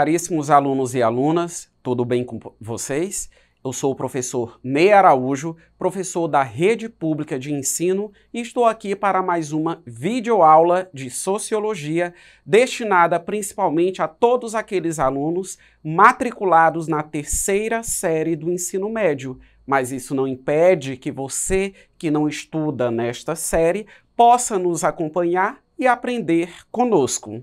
Caríssimos alunos e alunas, tudo bem com vocês? Eu sou o professor Ney Araújo, professor da Rede Pública de Ensino, e estou aqui para mais uma videoaula de Sociologia, destinada principalmente a todos aqueles alunos matriculados na terceira série do ensino médio. Mas isso não impede que você, que não estuda nesta série, possa nos acompanhar e aprender conosco.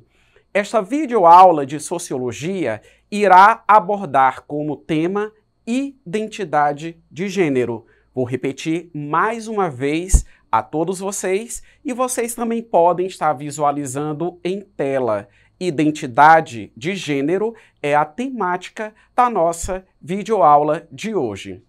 Esta videoaula de sociologia irá abordar como tema identidade de gênero. Vou repetir mais uma vez a todos vocês e vocês também podem estar visualizando em tela. Identidade de gênero é a temática da nossa videoaula de hoje.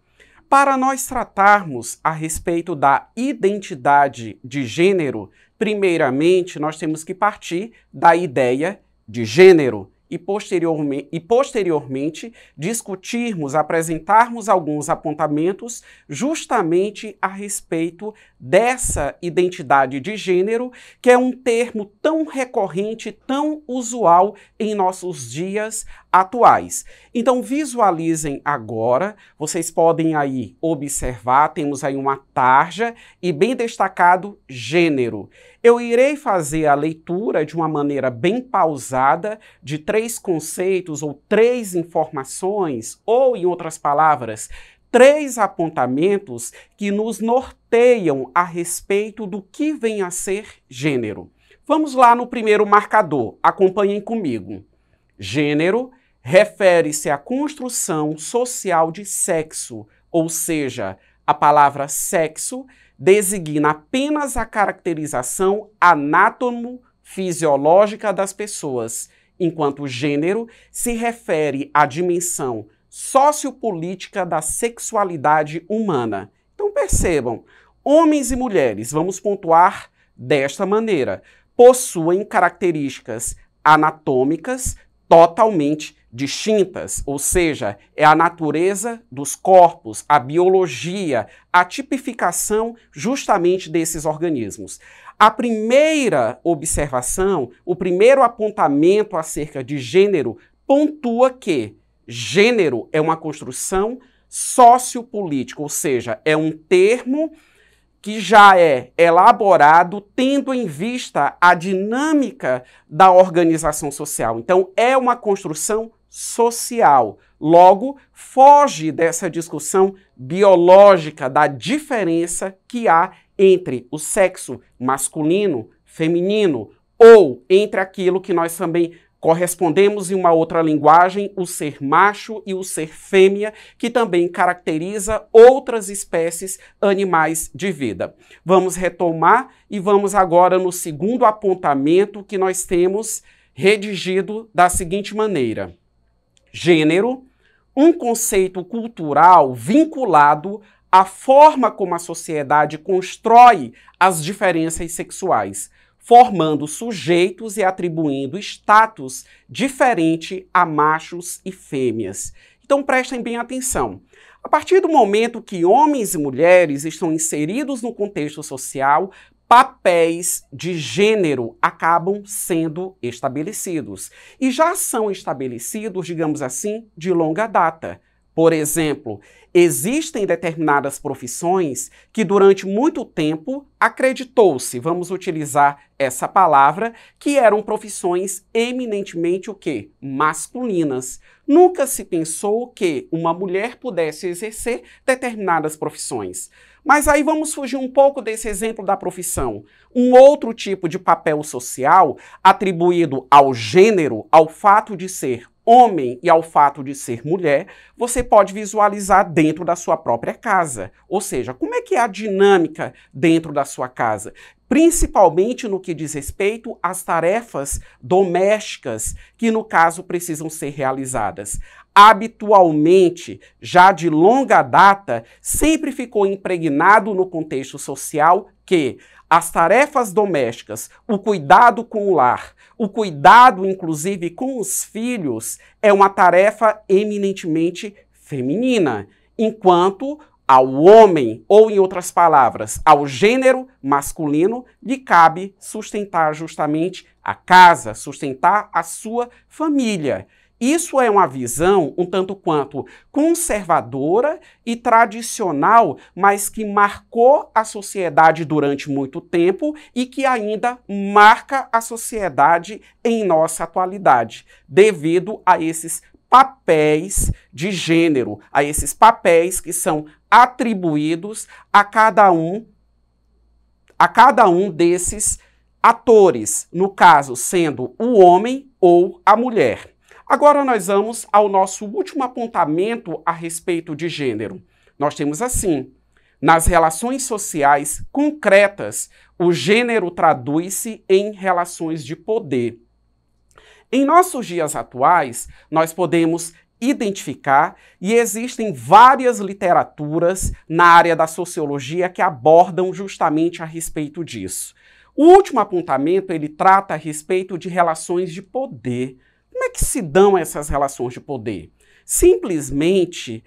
Para nós tratarmos a respeito da identidade de gênero, Primeiramente, nós temos que partir da ideia de gênero e posteriormente, e posteriormente discutirmos, apresentarmos alguns apontamentos justamente a respeito dessa identidade de gênero, que é um termo tão recorrente, tão usual em nossos dias, atuais. Então visualizem agora, vocês podem aí observar, temos aí uma tarja e bem destacado gênero. Eu irei fazer a leitura de uma maneira bem pausada de três conceitos ou três informações, ou em outras palavras, três apontamentos que nos norteiam a respeito do que vem a ser gênero. Vamos lá no primeiro marcador, acompanhem comigo. Gênero refere-se à construção social de sexo, ou seja, a palavra sexo designa apenas a caracterização anatomo-fisiológica das pessoas, enquanto gênero se refere à dimensão sociopolítica da sexualidade humana. Então percebam, homens e mulheres, vamos pontuar desta maneira, possuem características anatômicas, totalmente distintas, ou seja, é a natureza dos corpos, a biologia, a tipificação justamente desses organismos. A primeira observação, o primeiro apontamento acerca de gênero pontua que gênero é uma construção sociopolítica, ou seja, é um termo que já é elaborado tendo em vista a dinâmica da organização social. Então, é uma construção social. Logo, foge dessa discussão biológica da diferença que há entre o sexo masculino, feminino, ou entre aquilo que nós também Correspondemos em uma outra linguagem o ser macho e o ser fêmea, que também caracteriza outras espécies animais de vida. Vamos retomar e vamos agora no segundo apontamento que nós temos redigido da seguinte maneira: gênero, um conceito cultural vinculado à forma como a sociedade constrói as diferenças sexuais formando sujeitos e atribuindo status diferente a machos e fêmeas. Então prestem bem atenção. A partir do momento que homens e mulheres estão inseridos no contexto social, papéis de gênero acabam sendo estabelecidos. E já são estabelecidos, digamos assim, de longa data. Por exemplo, existem determinadas profissões que durante muito tempo acreditou-se, vamos utilizar essa palavra, que eram profissões eminentemente o quê? Masculinas. Nunca se pensou que uma mulher pudesse exercer determinadas profissões. Mas aí vamos fugir um pouco desse exemplo da profissão. Um outro tipo de papel social atribuído ao gênero, ao fato de ser homem e ao fato de ser mulher, você pode visualizar dentro da sua própria casa. Ou seja, como é que é a dinâmica dentro da sua casa? principalmente no que diz respeito às tarefas domésticas que, no caso, precisam ser realizadas habitualmente, já de longa data, sempre ficou impregnado no contexto social que as tarefas domésticas, o cuidado com o lar, o cuidado inclusive com os filhos, é uma tarefa eminentemente feminina, enquanto ao homem, ou em outras palavras, ao gênero masculino, lhe cabe sustentar justamente a casa, sustentar a sua família. Isso é uma visão um tanto quanto conservadora e tradicional, mas que marcou a sociedade durante muito tempo e que ainda marca a sociedade em nossa atualidade, devido a esses papéis de gênero, a esses papéis que são atribuídos a cada um a cada um desses atores, no caso sendo o homem ou a mulher. Agora nós vamos ao nosso último apontamento a respeito de gênero. Nós temos assim: nas relações sociais concretas, o gênero traduz-se em relações de poder. Em nossos dias atuais, nós podemos identificar e existem várias literaturas na área da sociologia que abordam justamente a respeito disso. O último apontamento ele trata a respeito de relações de poder. Como é que se dão essas relações de poder? Simplesmente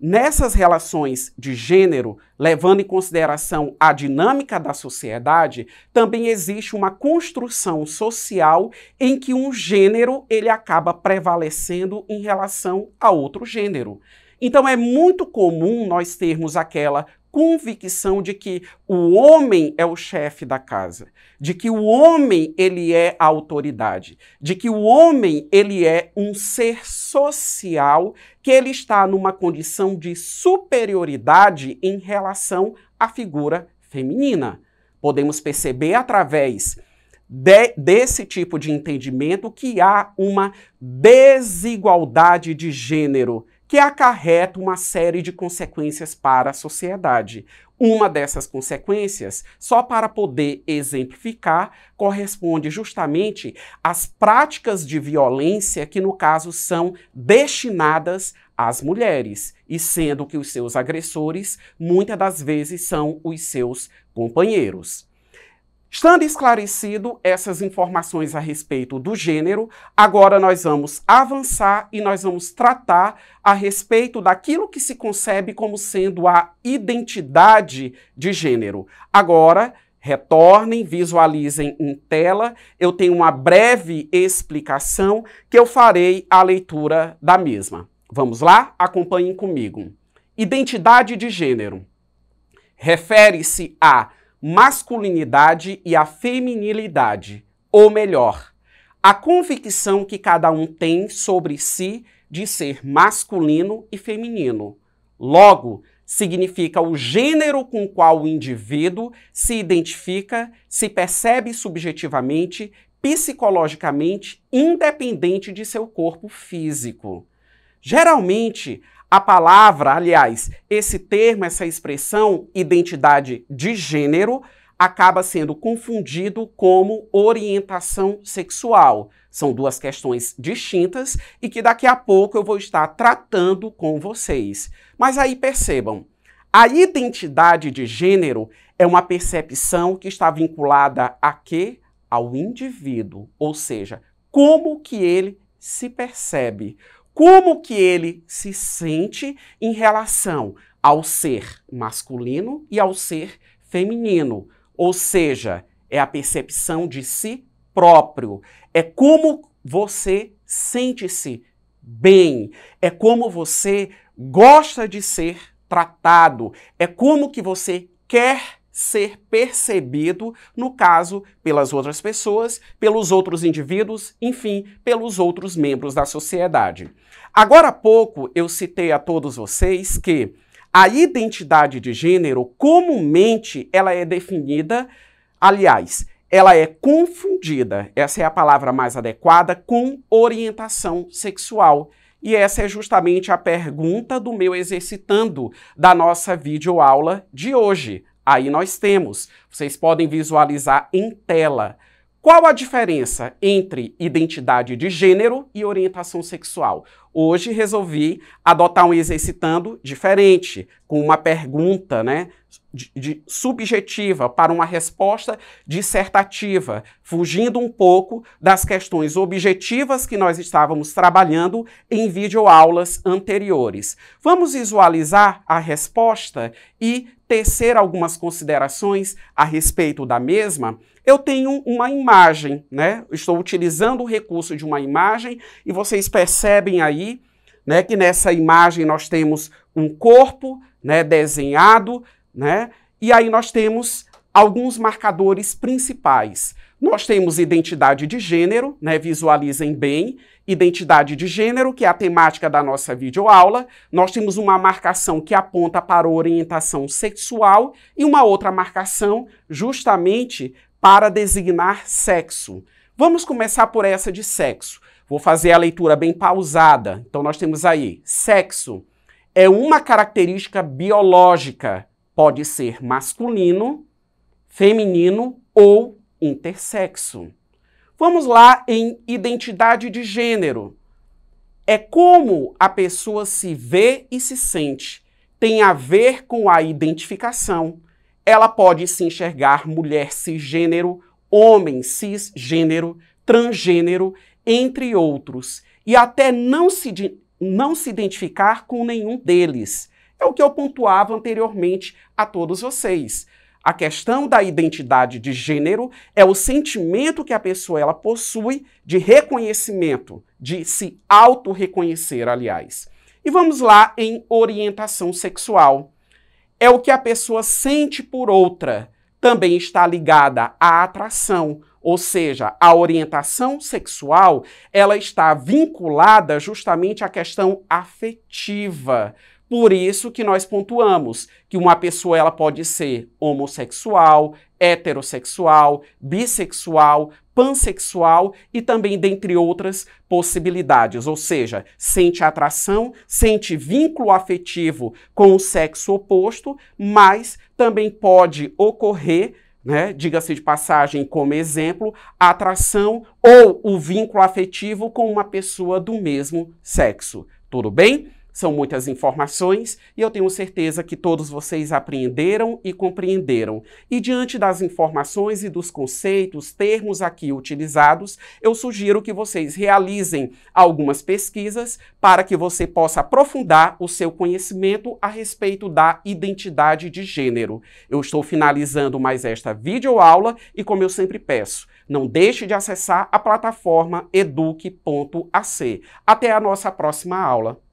nessas relações de gênero, levando em consideração a dinâmica da sociedade, também existe uma construção social em que um gênero ele acaba prevalecendo em relação a outro gênero. Então é muito comum nós termos aquela convicção de que o homem é o chefe da casa, de que o homem ele é a autoridade, de que o homem ele é um ser social, que ele está numa condição de superioridade em relação à figura feminina. Podemos perceber através de, desse tipo de entendimento que há uma desigualdade de gênero que acarreta uma série de consequências para a sociedade. Uma dessas consequências, só para poder exemplificar, corresponde justamente às práticas de violência que, no caso, são destinadas às mulheres, e sendo que os seus agressores muitas das vezes são os seus companheiros. Estando esclarecido essas informações a respeito do gênero, agora nós vamos avançar e nós vamos tratar a respeito daquilo que se concebe como sendo a identidade de gênero. Agora, retornem, visualizem em tela, eu tenho uma breve explicação que eu farei a leitura da mesma. Vamos lá? Acompanhem comigo. Identidade de gênero refere-se a masculinidade e a feminilidade, ou melhor, a convicção que cada um tem sobre si de ser masculino e feminino. Logo, significa o gênero com qual o indivíduo se identifica, se percebe subjetivamente, psicologicamente, independente de seu corpo físico. Geralmente, a palavra, aliás, esse termo, essa expressão, identidade de gênero, acaba sendo confundido como orientação sexual. São duas questões distintas e que daqui a pouco eu vou estar tratando com vocês. Mas aí percebam, a identidade de gênero é uma percepção que está vinculada a quê? Ao indivíduo, ou seja, como que ele se percebe, como que ele se sente em relação ao ser masculino e ao ser feminino, ou seja, é a percepção de si próprio, é como você sente-se bem, é como você gosta de ser tratado, é como que você quer ser percebido, no caso, pelas outras pessoas, pelos outros indivíduos, enfim, pelos outros membros da sociedade. Agora há pouco eu citei a todos vocês que a identidade de gênero comumente ela é definida, aliás, ela é confundida, essa é a palavra mais adequada, com orientação sexual. E essa é justamente a pergunta do meu exercitando da nossa videoaula de hoje. Aí nós temos. Vocês podem visualizar em tela. Qual a diferença entre identidade de gênero e orientação sexual? Hoje resolvi adotar um exercitando diferente, com uma pergunta, né, de, de, subjetiva para uma resposta dissertativa, fugindo um pouco das questões objetivas que nós estávamos trabalhando em videoaulas anteriores. Vamos visualizar a resposta e tecer algumas considerações a respeito da mesma, eu tenho uma imagem, né? Estou utilizando o recurso de uma imagem e vocês percebem aí, né, que nessa imagem nós temos um corpo, né, desenhado, né? E aí nós temos alguns marcadores principais. Nós temos identidade de gênero, né, visualizem bem, identidade de gênero, que é a temática da nossa videoaula. Nós temos uma marcação que aponta para orientação sexual e uma outra marcação justamente para designar sexo. Vamos começar por essa de sexo. Vou fazer a leitura bem pausada. Então nós temos aí: sexo é uma característica biológica, pode ser masculino, feminino ou intersexo. Vamos lá em identidade de gênero. É como a pessoa se vê e se sente. Tem a ver com a identificação. Ela pode se enxergar mulher cisgênero, homem cisgênero, transgênero, entre outros, e até não se, não se identificar com nenhum deles. É o que eu pontuava anteriormente a todos vocês. A questão da identidade de gênero é o sentimento que a pessoa ela possui de reconhecimento, de se auto-reconhecer, aliás. E vamos lá em orientação sexual. É o que a pessoa sente por outra. Também está ligada à atração, ou seja, a orientação sexual, ela está vinculada justamente à questão afetiva por isso que nós pontuamos que uma pessoa ela pode ser homossexual, heterossexual, bissexual, pansexual e também dentre outras possibilidades, ou seja, sente atração, sente vínculo afetivo com o sexo oposto, mas também pode ocorrer né? Diga-se de passagem, como exemplo, a atração ou o vínculo afetivo com uma pessoa do mesmo sexo. Tudo bem? São muitas informações e eu tenho certeza que todos vocês apreenderam e compreenderam. E diante das informações e dos conceitos, termos aqui utilizados, eu sugiro que vocês realizem algumas pesquisas para que você possa aprofundar o seu conhecimento a respeito da identidade de gênero. Eu estou finalizando mais esta videoaula e, como eu sempre peço, não deixe de acessar a plataforma eduque.ac. Até a nossa próxima aula.